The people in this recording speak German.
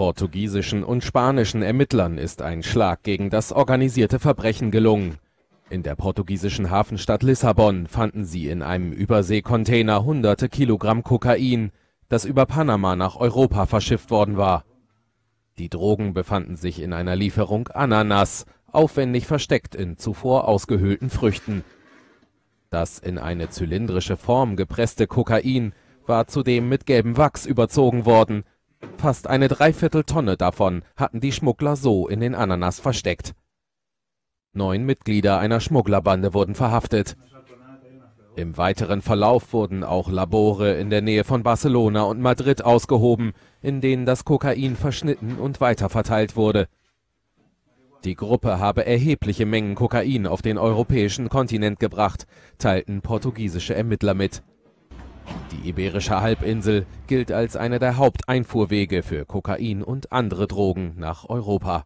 Portugiesischen und spanischen Ermittlern ist ein Schlag gegen das organisierte Verbrechen gelungen. In der portugiesischen Hafenstadt Lissabon fanden sie in einem Überseekontainer hunderte Kilogramm Kokain, das über Panama nach Europa verschifft worden war. Die Drogen befanden sich in einer Lieferung Ananas, aufwendig versteckt in zuvor ausgehöhlten Früchten. Das in eine zylindrische Form gepresste Kokain war zudem mit gelbem Wachs überzogen worden, Fast eine Dreivierteltonne davon hatten die Schmuggler so in den Ananas versteckt. Neun Mitglieder einer Schmugglerbande wurden verhaftet. Im weiteren Verlauf wurden auch Labore in der Nähe von Barcelona und Madrid ausgehoben, in denen das Kokain verschnitten und weiterverteilt wurde. Die Gruppe habe erhebliche Mengen Kokain auf den europäischen Kontinent gebracht, teilten portugiesische Ermittler mit. Die Iberische Halbinsel gilt als einer der Haupteinfuhrwege für Kokain und andere Drogen nach Europa